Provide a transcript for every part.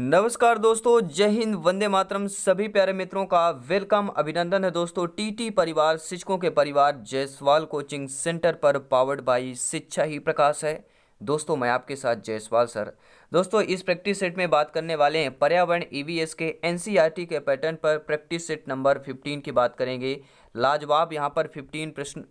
नमस्कार दोस्तों जय हिंद वंदे मातरम सभी प्यारे मित्रों का वेलकम अभिनंदन है दोस्तों टीटी परिवार शिक्षकों के परिवार जयसवाल कोचिंग सेंटर पर पावर्ड बाई शिक्षा ही प्रकाश है दोस्तों मैं आपके साथ जयसवाल सर दोस्तों इस प्रैक्टिस सेट में बात करने वाले हैं पर्यावरण ईवीएस e के एनसीईआरटी e के पैटर्न पर प्रैक्टिस सेट नंबर 15 की बात करेंगे लाजवाब यहाँ पर 15 प्रश्न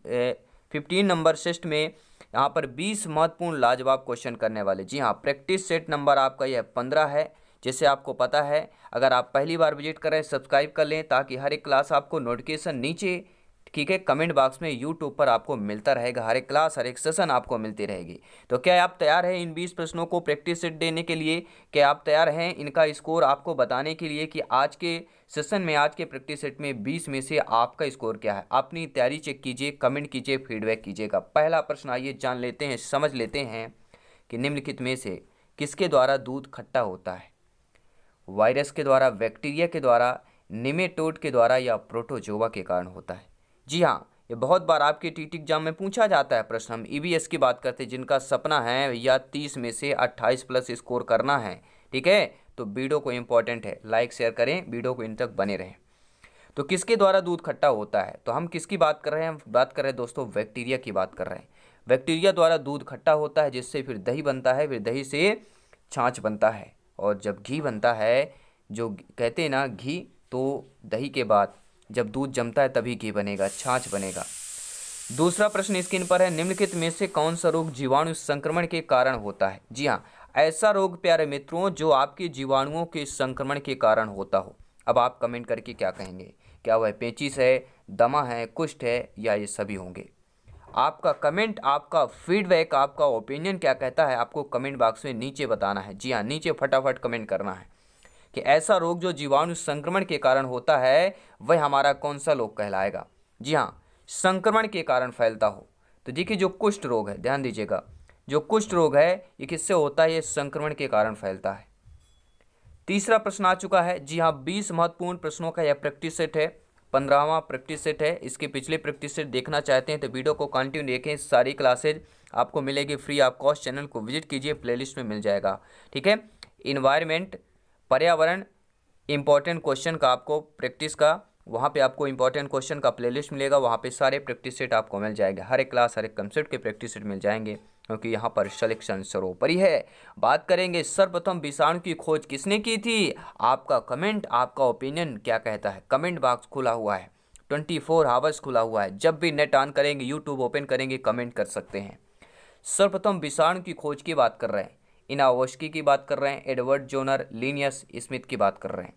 फिफ्टीन नंबर सेस्ट में यहाँ पर बीस महत्वपूर्ण लाजवाब क्वेश्चन करने वाले जी हाँ प्रैक्टिस सेट नंबर आपका यह पंद्रह है जिससे आपको पता है अगर आप पहली बार विजिट करें सब्सक्राइब कर लें ताकि हर एक क्लास आपको नोटिफिकेशन नीचे ठीक है कमेंट बॉक्स में यूट्यूब पर आपको मिलता रहेगा हर एक क्लास हर एक सेशन आपको मिलती रहेगी तो क्या आप तैयार हैं इन बीस प्रश्नों को प्रैक्टिस सेट देने के लिए क्या आप तैयार हैं इनका स्कोर आपको बताने के लिए कि आज के सेशन में आज के प्रैक्टिस सेट में बीस में से आपका स्कोर क्या है अपनी तैयारी चेक कीजिए कमेंट कीजिए फीडबैक कीजिएगा पहला प्रश्न आइए जान लेते हैं समझ लेते हैं कि निम्नलिखित में से किसके द्वारा दूध खट्टा होता है वायरस के द्वारा बैक्टीरिया के द्वारा निमेटोड के द्वारा या प्रोटोजोवा के कारण होता है जी हाँ ये बहुत बार आपके टीटी एग्जाम में पूछा जाता है प्रश्न हम ईवीएस e की बात करते हैं जिनका सपना है या तीस में से अट्ठाईस प्लस स्कोर करना है ठीक है तो वीडियो को इम्पॉर्टेंट है लाइक शेयर करें वीडियो को इन तक बने रहें तो किसके द्वारा दूध खट्टा होता है तो हम किसकी बात कर रहे हैं हम बात कर रहे हैं दोस्तों बैक्टीरिया की बात कर रहे हैं बैक्टीरिया द्वारा दूध खट्टा होता है जिससे फिर दही बनता है फिर दही से छाछ बनता है और जब घी बनता है जो कहते हैं ना घी तो दही के बाद जब दूध जमता है तभी घी बनेगा छाछ बनेगा दूसरा प्रश्न स्क्रीन पर है निम्नलिखित में से कौन सा रोग जीवाणु संक्रमण के कारण होता है जी हाँ ऐसा रोग प्यारे मित्रों जो आपके जीवाणुओं के संक्रमण के कारण होता हो अब आप कमेंट करके क्या कहेंगे क्या वह पेचिस है दमा है कुष्ठ है या ये सभी होंगे आपका कमेंट आपका फीडबैक आपका ओपिनियन क्या कहता है आपको कमेंट बॉक्स में नीचे बताना है जी हाँ नीचे फटाफट कमेंट करना है कि ऐसा रोग जो जीवाणु संक्रमण के कारण होता है वह हमारा कौन सा रोग कहलाएगा जी हाँ संक्रमण के कारण फैलता हो तो देखिए जो कुष्ठ रोग है ध्यान दीजिएगा जो कुष्ठ रोग है ये किससे होता है ये संक्रमण के कारण फैलता है तीसरा प्रश्न आ चुका है जी हाँ बीस महत्वपूर्ण प्रश्नों का यह प्रैक्टिस सेट है पंद्रहवा प्रैक्टिस सेट है इसके पिछले प्रैक्टिस सेट देखना चाहते हैं तो वीडियो को कंटिन्यू देखें सारी क्लासेज आपको मिलेगी फ्री आप कॉस्ट चैनल को विजिट कीजिए प्लेलिस्ट में मिल जाएगा ठीक है इन्वायरमेंट पर्यावरण इंपॉर्टेंट क्वेश्चन का आपको प्रैक्टिस का वहाँ पे आपको इंपॉर्टेंट क्वेश्चन का प्लेलिस्ट मिलेगा वहाँ पे सारे प्रैक्टिस सेट आपको मिल जाएगा हर एक क्लास हर एक कंसेप्ट के प्रैक्टिस सेट मिल जाएंगे क्योंकि यहाँ पर सिलेक्शन सर्वोपरि है बात करेंगे सर्वप्रथम विषाणु की खोज किसने की थी आपका कमेंट आपका ओपिनियन क्या कहता है कमेंट बॉक्स खुला हुआ है ट्वेंटी फोर आवर्स खुला हुआ है जब भी नेट ऑन करेंगे यूट्यूब ओपन करेंगे कमेंट कर सकते हैं सर्वप्रथम विषाणु की खोज की बात कर रहे हैं इनावश्की की बात कर रहे हैं एडवर्ड जोनर लीनियस स्मिथ की बात कर रहे हैं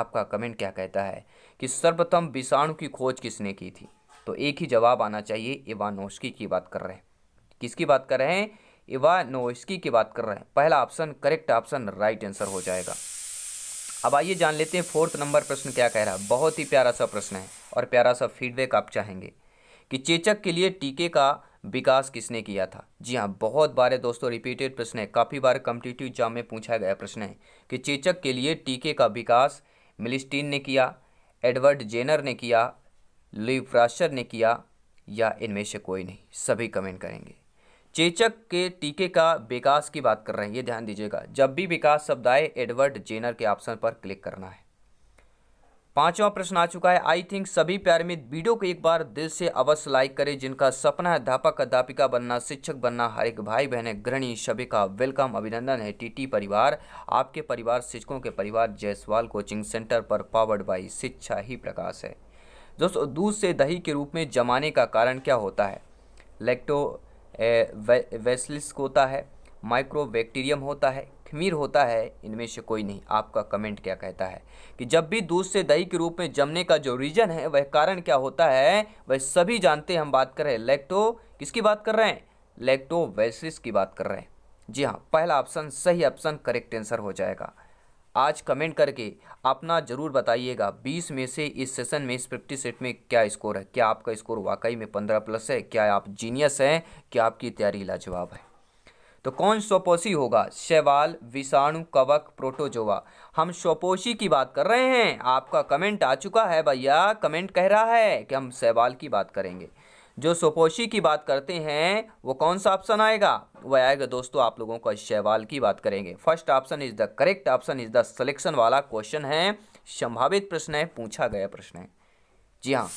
आपका कमेंट क्या कहता है कि सर्वप्रथम विषाणु की खोज किसने की थी तो एक ही जवाब आना चाहिए इवानोस्की की बात कर रहे हैं किसकी बात कर रहे हैं इवानोस्की की बात कर रहे हैं पहला option correct option right answer हो जाएगा अब आइए जान लेते हैं फोर्थ नंबर प्रश्न क्या कह रहा है बहुत ही प्यारा सा प्रश्न है और प्यारा सा फीडबैक आप चाहेंगे कि चेचक के लिए टीके का विकास किसने किया था जी हाँ बहुत बार है दोस्तों रिपीटेड प्रश्न है काफ़ी बार कम्पिटिटिव एग्जाम में पूछा गया प्रश्न है कि चेचक के लिए टीके का विकास मिलिस्टीन ने किया एडवर्ड जेनर ने किया लिव फ्रास्टर ने किया या इनमें से कोई नहीं सभी कमेंट करेंगे चेचक के टीके का विकास की बात कर रहे हैं ये ध्यान दीजिएगा जब भी विकास शब्द आए एडवर्ड जेनर के ऑप्शन पर क्लिक करना है पांचवा प्रश्न आ चुका है आई थिंक सभी प्यार में वीडियो को एक बार दिल से अवश्य लाइक करें जिनका सपना है अध्यापक अध्यापिका बनना शिक्षक बनना हर एक भाई बहन गृहिणी सभी का वेलकम अभिनंदन है टीटी परिवार आपके परिवार शिक्षकों के परिवार जयसवाल कोचिंग सेंटर पर पावर्ड बाई शिक्षा ही प्रकाश है दोस्तों दूध से दही के रूप में जमाने का कारण क्या होता है लेक्टो वे, वेसलिस होता है माइक्रोबैक्टीरियम होता है खमीर होता है इनमें से कोई नहीं आपका कमेंट क्या कहता है कि जब भी दूध से दही के रूप में जमने का जो रीजन है वह कारण क्या होता है वह सभी जानते हैं हम बात कर रहे हैं लेक्टो किसकी बात कर रहे हैं लेक्टो लेक्टोवैसिस की बात कर रहे हैं जी हाँ पहला ऑप्शन सही ऑप्शन करेक्ट आंसर हो जाएगा आज कमेंट करके अपना ज़रूर बताइएगा बीस में से इस सेशन में इस प्रैक्टिस सेट में क्या स्कोर है क्या आपका स्कोर वाकई में पंद्रह प्लस है क्या आप जीनियस हैं क्या आपकी तैयारी लाजवाब है तो कौन स्वपोषी होगा शैवाल विषाणु कवक प्रोटोजोवा हम स्वपोषी की बात कर रहे हैं आपका कमेंट आ चुका है भैया कमेंट कह रहा है कि हम शैवाल की बात करेंगे जो सोपोशी की बात करते हैं वो कौन सा ऑप्शन आएगा वह आएगा दोस्तों आप लोगों का शैवाल की बात करेंगे first option is the correct option is the selection वाला क्वेश्चन है संभावित प्रश्न है पूछा गया प्रश्न है जी हाँ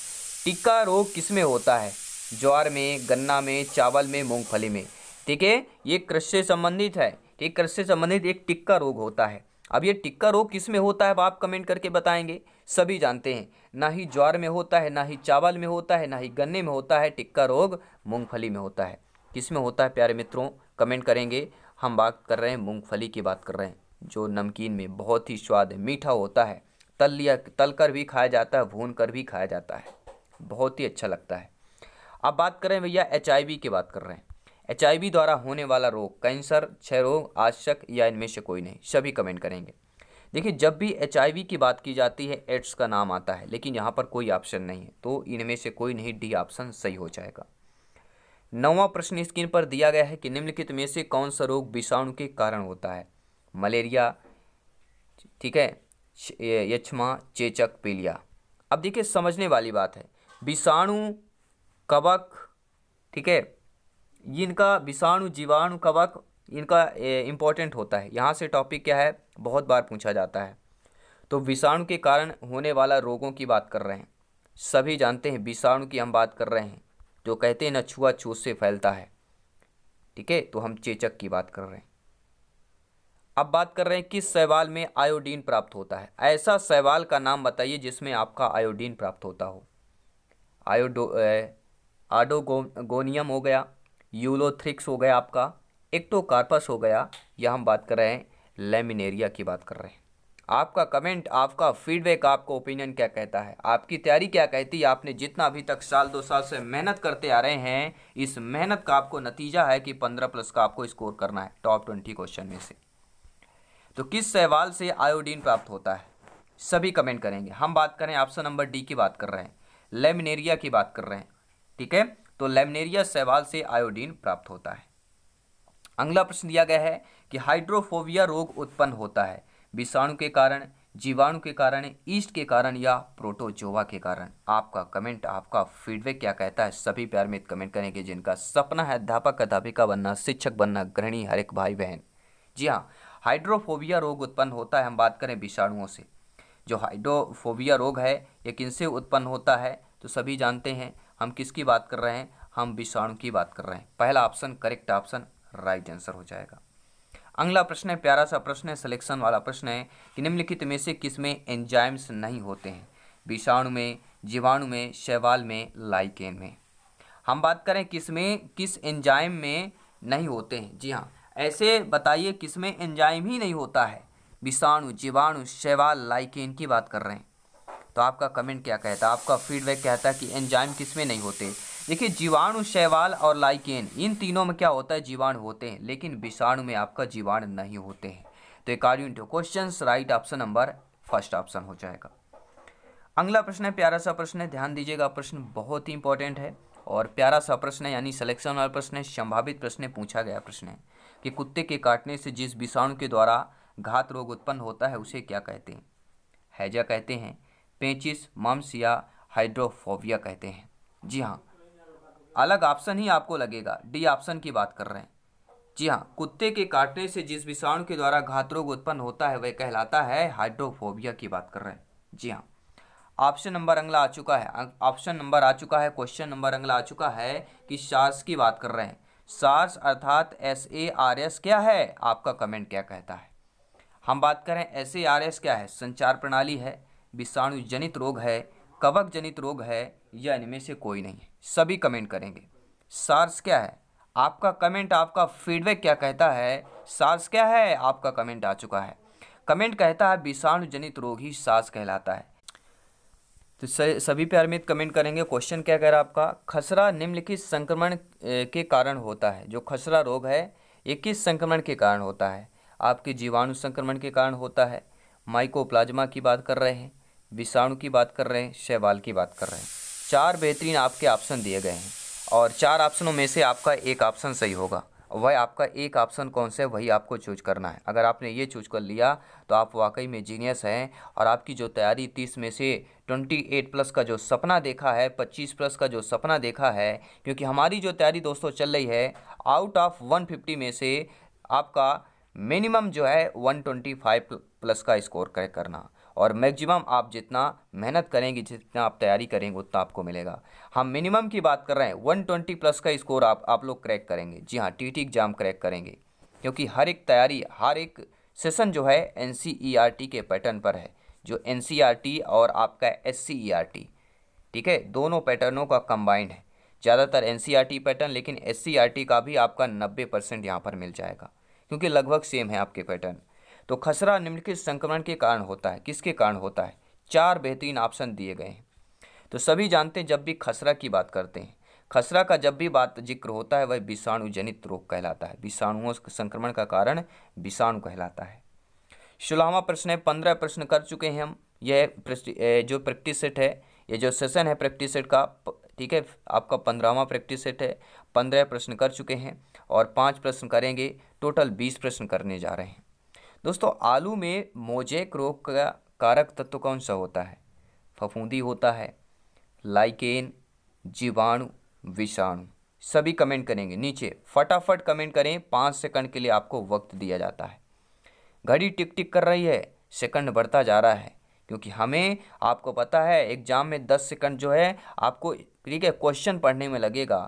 टिक्का रोग किस में होता है ज्वार में गन्ना में चावल में मूंगफली में ठीक है ये कृषि संबंधित है ठीक कृषि संबंधित एक टिक्का रोग होता है अब ये टिक्का रोग किस में होता है आप कमेंट करके बताएंगे सभी जानते हैं ना ही ज्वार में होता है ना ही चावल में होता है ना ही गन्ने में होता है टिक्का रोग मूंगफली में होता है किस में होता है प्यारे मित्रों कमेंट करेंगे हम बात कर रहे हैं मूंगफली की बात कर रहे हैं जो नमकीन में बहुत ही स्वाद मीठा होता है तल या तल कर भी खाया जाता है भून कर भी खाया जाता है बहुत ही अच्छा लगता है अब बात करें भैया एच की बात कर रहे हैं एच द्वारा होने वाला रोग कैंसर क्षय रोग आशक या इनमें से कोई नहीं सभी कमेंट करेंगे देखिए जब भी एच की बात की जाती है एड्स का नाम आता है लेकिन यहाँ पर कोई ऑप्शन नहीं है तो इनमें से कोई नहीं डी ऑप्शन सही हो जाएगा नौवा प्रश्न स्क्रीन पर दिया गया है कि निम्नलिखित में से कौन सा रोग विषाणु के कारण होता है मलेरिया ठीक है यक्षमा चेचक पीलिया अब देखिए समझने वाली बात है विषाणु कवक ठीक है इनका विषाणु जीवाणु कवक इनका इम्पॉर्टेंट होता है यहाँ से टॉपिक क्या है बहुत बार पूछा जाता है तो विषाणु के कारण होने वाला रोगों की बात कर रहे हैं सभी जानते हैं विषाणु की हम बात कर रहे हैं जो कहते हैं न छूत से फैलता है ठीक है तो हम चेचक की बात कर रहे हैं अब बात कर रहे हैं किस सवाल में आयोडीन प्राप्त होता है ऐसा सवाल का नाम बताइए जिसमें आपका आयोडीन प्राप्त होता हो आयोडो आडोगोनियम हो गया यूलोथ्रिक्स हो गया आपका कार्पस तो हो गया या हम बात कर रहे हैं लेमिनेरिया की बात कर रहे हैं आपका कमेंट आपका फीडबैक आपका ओपिनियन क्या कहता है आपकी तैयारी क्या कहती है आपने जितना अभी तक साल दो साल से मेहनत करते आ रहे हैं इस मेहनत का आपको नतीजा है कि पंद्रह प्लस का आपको स्कोर करना है टॉप ट्वेंटी क्वेश्चन में से तो किस सवाल से आयोडीन प्राप्त होता है सभी कमेंट करेंगे हम बात करें ऑप्शन नंबर डी की बात कर रहे हैं लेमिनेरिया की बात कर रहे हैं ठीक है तो लेमिनेरिया सहवाल से आयोडीन प्राप्त होता है अगला प्रश्न दिया गया है कि हाइड्रोफोबिया रोग उत्पन्न होता है विषाणु के कारण जीवाणु के कारण ईस्ट के कारण या प्रोटोजोवा के कारण आपका कमेंट आपका फीडबैक क्या कहता है सभी प्यार में कमेंट करेंगे जिनका सपना है अध्यापक अध्यापिका बनना शिक्षक बनना गृहणी हर एक भाई बहन जी हाँ हाइड्रोफोबिया रोग उत्पन्न होता है हम बात करें विषाणुओं से जो हाइड्रोफोबिया रोग है ये किनसे उत्पन्न होता है तो सभी जानते हैं हम किसकी बात कर रहे हैं हम विषाणु की बात कर रहे हैं पहला option correct option right answer हो जाएगा अगला प्रश्न है प्यारा सा प्रश्न है सिलेक्शन वाला प्रश्न है कि निम्नलिखित में से किस में एंजाइम्स नहीं होते हैं विषाणु में जीवाणु में शैवाल में लाइकेन में हम बात करें किस में किस एंजाइम में नहीं होते हैं जी हाँ ऐसे बताइए किस में एंजाइम ही नहीं होता है विषाणु जीवाणु शैवाल लाइकेन की बात कर रहे हैं तो आपका कमेंट क्या कहता है आपका फीडबैक कहता है कि एंजाइम किस में नहीं होते देखिए जीवाणु शैवाल और लाइकेन इन तीनों में क्या होता है जीवाणु होते हैं लेकिन विषाणु में आपका जीवाणु नहीं होते हैं तो एक two question right option number first option हो जाएगा अगला प्रश्न है प्यारा सा प्रश्न है ध्यान दीजिएगा प्रश्न बहुत ही इंपॉर्टेंट है और प्यारा सा प्रश्न है यानी सिलेक्शन वाला प्रश्न है संभावित प्रश्न पूछा गया प्रश्न है कि कुत्ते के काटने से जिस विषाणु के द्वारा घात रोग उत्पन्न होता है उसे क्या कहते हैं हैजा कहते हैं पेचिस मम्स या हाइड्रोफोबिया कहते हैं जी हाँ अलग ऑप्शन ही आपको लगेगा डी ऑप्शन की बात कर रहे हैं जी हाँ कुत्ते के काटने से जिस विषाणु के द्वारा घात रोग उत्पन्न होता है वह कहलाता है हाइड्रोफोबिया की बात कर रहे हैं जी हाँ ऑप्शन नंबर अंगला आ चुका है ऑप्शन नंबर आ चुका है क्वेश्चन नंबर अंगला आ चुका है कि सार्स की बात कर रहे हैं सार्स अर्थात एस ए आर एस क्या है आपका कमेंट क्या कहता है हम बात करें एस ए आर एस क्या है संचार प्रणाली है विषाणु जनित रोग है कवक जनित रोग है या इनमें से कोई नहीं सभी कमेंट करेंगे सार्स क्या है आपका कमेंट आपका फीडबैक क्या कहता है सार्स क्या है आपका कमेंट आ चुका है कमेंट कहता है विषाणु जनित रोग ही सास कहलाता है तो सभी प्यार में कमेंट करेंगे क्वेश्चन क्या कह रहा है आपका खसरा निम्नलिखित संक्रमण के कारण होता है जो खसरा रोग है ये किस संक्रमण के कारण होता है आपके जीवाणु संक्रमण के कारण होता है माइकोप्लाज्मा की बात कर रहे हैं विषाणु की बात कर रहे हैं शैवाल की बात कर रहे हैं चार बेहतरीन आपके ऑप्शन दिए गए हैं और चार ऑप्शनों में से आपका एक ऑप्शन सही होगा वह आपका एक ऑप्शन कौन सा है वही आपको चूज करना है अगर आपने ये चूज कर लिया तो आप वाकई में जीनियस हैं और आपकी जो तैयारी तीस में से ट्वेंटी एट प्लस का जो सपना देखा है पच्चीस प्लस का जो सपना देखा है क्योंकि हमारी जो तैयारी दोस्तों चल रही है आउट ऑफ वन फिफ्टी में से आपका मिनिमम जो है वन ट्वेंटी फाइव प्लस का स्कोर करना और मैक्सिमम आप जितना मेहनत करेंगे जितना आप तैयारी करेंगे उतना आपको मिलेगा हम मिनिमम की बात कर रहे हैं वन ट्वेंटी प्लस का स्कोर आप आप लोग क्रैक करेंगे जी हाँ टी टी एग्ज़ाम क्रैक करेंगे क्योंकि हर एक तैयारी हर एक सेशन जो है एन e के पैटर्न पर है जो एन e और आपका एस e ठीक है दोनों पैटर्नों का कंबाइंड है ज़्यादातर एन पैटर्न लेकिन एस का भी आपका नब्बे परसेंट यहाँ पर मिल जाएगा क्योंकि लगभग सेम है आपके पैटर्न तो खसरा निम्नलिखित संक्रमण के कारण होता है किसके कारण होता है चार बेहतरीन ऑप्शन दिए गए हैं तो सभी जानते हैं जब भी खसरा की बात करते हैं खसरा का जब भी बात जिक्र होता है वह विषाणु जनित रोग कहलाता है विषाणुओं संक्रमण का कारण विषाणु कहलाता है सोलहवा प्रश्न है पंद्रह प्रश्न कर चुके हैं हम यह जो प्रैक्टिस सेट है यह जो सेशन है प्रैक्टिस सेट का ठीक है आपका पंद्रहवा प्रैक्टिस सेट है पंद्रह प्रश्न कर चुके हैं और पाँच प्रश्न करेंगे टोटल बीस प्रश्न करने जा रहे हैं दोस्तों आलू में मोजेक रोग का कारक तत्व कौन सा होता है फफूंदी होता है लाइकेन जीवाणु विषाणु सभी कमेंट करेंगे नीचे फटाफट कमेंट करें पाँच सेकंड के लिए आपको वक्त दिया जाता है घड़ी टिक टिक कर रही है सेकंड बढ़ता जा रहा है क्योंकि हमें आपको पता है एग्ज़ाम में दस सेकंड जो है आपको ठीक है क्वेश्चन पढ़ने में लगेगा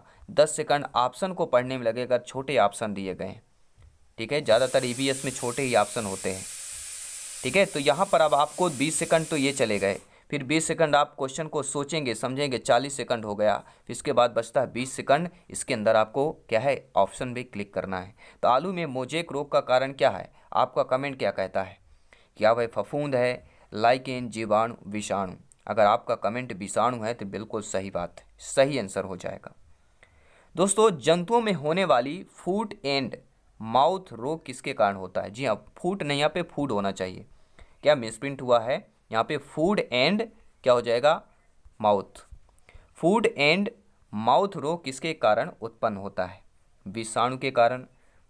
दस सेकंड ऑप्शन को पढ़ने में लगेगा छोटे ऑप्शन दिए गए हैं ठीक है ज़्यादातर ई e में छोटे ही ऑप्शन होते हैं ठीक है तो यहाँ पर अब आपको बीस सेकंड तो ये चले गए फिर 20 सेकंड आप क्वेश्चन को सोचेंगे समझेंगे 40 सेकंड हो गया फिर इसके बाद बचता है 20 सेकंड इसके अंदर आपको क्या है ऑप्शन भी क्लिक करना है तो आलू में मोजेक रोग का कारण क्या है आपका कमेंट क्या कहता है क्या वह फफूंद है लाइकेन जीवाणु विषाणु अगर आपका कमेंट विषाणु है तो बिल्कुल सही बात सही आंसर हो जाएगा दोस्तों जंतुओं में होने वाली फूट एंड माउथ रोग किसके कारण होता है जी हाँ फूट नहीं यहाँ पे फूड होना चाहिए क्या मिसप्रिंट हुआ है यहाँ पे फूड एंड क्या हो जाएगा माउथ फूड एंड माउथ रोग किसके कारण उत्पन्न होता है विषाणु के कारण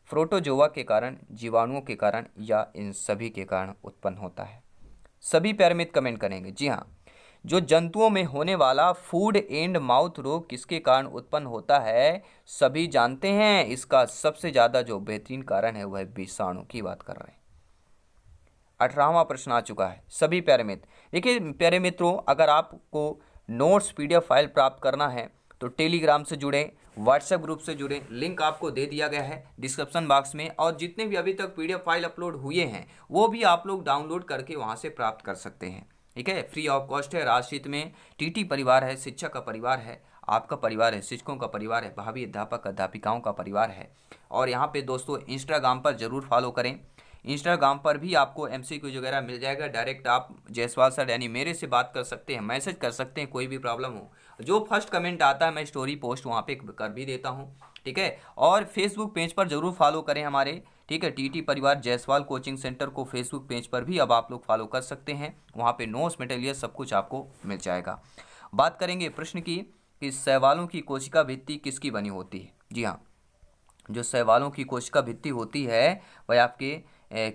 प्रोटोजोवा के कारण जीवाणुओं के कारण या इन सभी के कारण उत्पन्न होता है सभी प्यारमित कमेंट करेंगे जी हाँ जो जंतुओं में होने वाला फूड एंड माउथ रोग किसके कारण उत्पन्न होता है सभी जानते हैं इसका सबसे ज़्यादा जो बेहतरीन कारण है वह विषाणु की बात कर रहे हैं अठारहवा प्रश्न आ चुका है सभी प्यारे मित्र देखिए प्यारे मित्रों अगर आपको नोट्स पीडीएफ फाइल प्राप्त करना है तो टेलीग्राम से जुड़ें व्हाट्सएप ग्रुप से जुड़े लिंक आपको दे दिया गया है डिस्क्रिप्शन बॉक्स में और जितने भी अभी तक पीडीएफ फाइल अपलोड हुए हैं वो भी आप लोग डाउनलोड करके वहाँ से प्राप्त कर सकते हैं ठीक है फ्री ऑफ कॉस्ट है राजशीत में टीटी परिवार है शिक्षक का परिवार है आपका परिवार है शिक्षकों का परिवार है भावी अध्यापक अध्यापिकाओं का परिवार है और यहाँ पे दोस्तों इंस्टाग्राम पर ज़रूर फॉलो करें इंस्टाग्राम पर भी आपको एम सी वगैरह मिल जाएगा डायरेक्ट आप जयसवाल सर यानी मेरे से बात कर सकते हैं मैसेज कर सकते हैं कोई भी प्रॉब्लम हो जो फर्स्ट कमेंट आता है मैं स्टोरी पोस्ट वहाँ पर कर भी देता हूँ ठीक है और फेसबुक पेज पर ज़रूर फॉलो करें हमारे ठीक है टीटी परिवार जयसवाल कोचिंग सेंटर को फेसबुक पेज पर भी अब आप लोग फॉलो कर सकते हैं वहाँ पे नोट्स मटेरियल सब कुछ आपको मिल जाएगा बात करेंगे प्रश्न की कि सहवालों की कोशिका भित्ति किसकी बनी होती है जी हाँ जो सहवालों की कोशिका भित्ति होती है वह आपके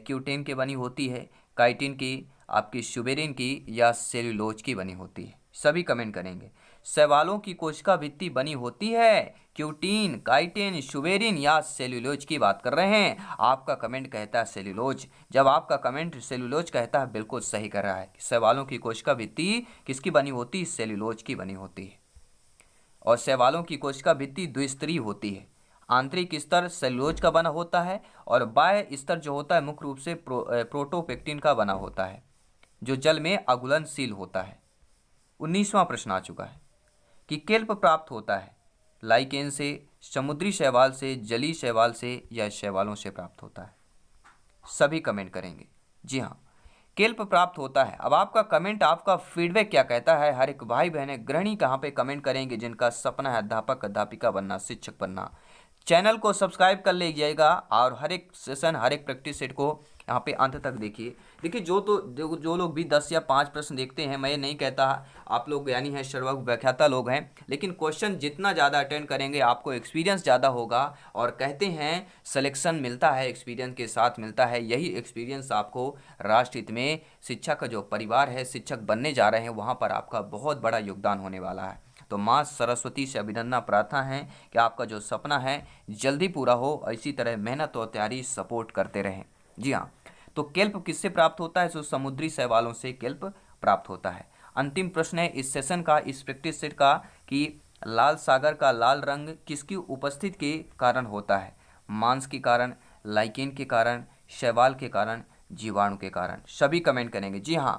क्यूटेन के बनी होती है काइटिन की आपकी शुबेरिन की या सेल्यूलोज की बनी होती है सभी कमेंट करेंगे शैवालों की कोशिका भित्ति बनी होती है क्यूटीन काइटिन शुबेरिन या सेल्यूलोज की बात कर रहे हैं आपका कमेंट कहता है सेल्यूलोज जब आपका कमेंट सेल्यूलोज कहता है बिल्कुल सही कर रहा है शैवालों की कोशिका भित्ति किसकी बनी होती है सेल्यूलोज की बनी होती है और शैवालों की कोशिका भित्ति द्विस्तरीय होती है आंतरिक स्तर सेल्यूलोज का बना होता है और बाह्य स्तर जो होता है मुख्य रूप से प्रो, प्रोटोपेक्टिन का बना होता है जो जल में अगुलनशील होता है उन्नीसवां प्रश्न आ चुका है कि केल्प प्राप्त होता है लाइकेन से समुद्री शैवाल से जली शैवाल से या शैवालों से प्राप्त होता है सभी कमेंट करेंगे जी हाँ केल्प प्राप्त होता है अब आपका कमेंट आपका फीडबैक क्या कहता है हर एक भाई है ग्रहणी कहाँ पे कमेंट करेंगे जिनका सपना है अध्यापक अध्यापिका बनना शिक्षक बनना चैनल को सब्सक्राइब कर लीजिएगा और हर एक सेशन हर एक प्रैक्टिस सेट को यहाँ पे अंत तक देखिए देखिए जो तो जो जो लोग भी दस या पाँच प्रश्न देखते हैं मैं ये नहीं कहता आप लोग ज्ञानी हैं सर्वज्ञ व्याख्याता लोग हैं लेकिन क्वेश्चन जितना ज़्यादा अटेंड करेंगे आपको एक्सपीरियंस ज़्यादा होगा और कहते हैं सलेक्शन मिलता है एक्सपीरियंस के साथ मिलता है यही एक्सपीरियंस आपको राष्ट्रहित में शिक्षा का जो परिवार है शिक्षक बनने जा रहे हैं वहाँ पर आपका बहुत बड़ा योगदान होने वाला है तो माँ सरस्वती से अभिनंदना प्रार्थना है कि आपका जो सपना है जल्दी पूरा हो और इसी तरह मेहनत और तैयारी सपोर्ट करते रहें जी हाँ तो केल्प किससे प्राप्त होता है सो समुद्री शैवालों से केल्प प्राप्त होता है अंतिम प्रश्न है इस सेशन का इस प्रैक्टिस सेट का कि लाल सागर का लाल रंग किसकी उपस्थिति के कारण होता है मांस के कारण लाइकेन के कारण शैवाल के कारण जीवाणु के कारण सभी कमेंट करेंगे जी हाँ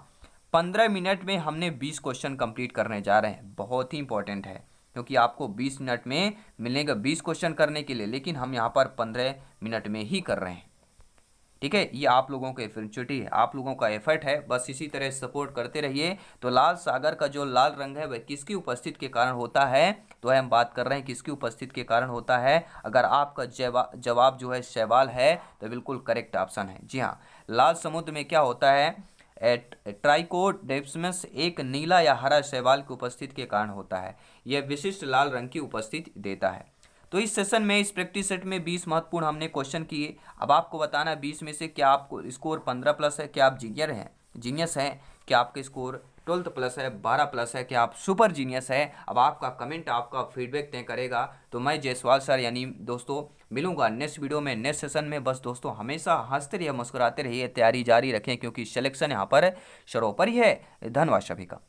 पंद्रह मिनट में हमने बीस क्वेश्चन कंप्लीट करने जा रहे हैं बहुत ही इंपॉर्टेंट है क्योंकि आपको बीस मिनट में मिलेगा बीस क्वेश्चन करने के लिए लेकिन हम यहाँ पर पंद्रह मिनट में ही कर रहे हैं ठीक है ये आप लोगों के एफर्चुटी है आप लोगों का एफर्ट है बस इसी तरह सपोर्ट करते रहिए तो लाल सागर का जो लाल रंग है वह किसकी उपस्थित के कारण होता है तो हम बात कर रहे हैं किसकी उपस्थित के कारण होता है अगर आपका जवाब जो है शैवाल है तो बिल्कुल करेक्ट ऑप्शन है जी हाँ लाल समुद्र में क्या होता है ट्राइकोडेप्समस एक नीला या हरा शैवाल की उपस्थिति के कारण होता है यह विशिष्ट लाल रंग की उपस्थिति देता है तो इस सेशन में इस प्रैक्टिस सेट में बीस महत्वपूर्ण हमने क्वेश्चन किए अब आपको बताना बीस में से क्या आपको स्कोर पंद्रह प्लस है क्या आप जीनियर हैं जीनियस हैं क्या आपके स्कोर ट्वेल्थ प्लस है बारह प्लस है क्या आप सुपर जीनियस है अब आपका कमेंट आपका फीडबैक तय करेगा तो मैं जयसवाल सर यानी दोस्तों मिलूंगा नेक्स्ट वीडियो में नेक्स्ट सेशन में बस दोस्तों हमेशा हंसते रहिए मुस्कुराते रहिए तैयारी जारी रखें क्योंकि सिलेक्शन यहाँ पर ही है धन्यवाद सभी का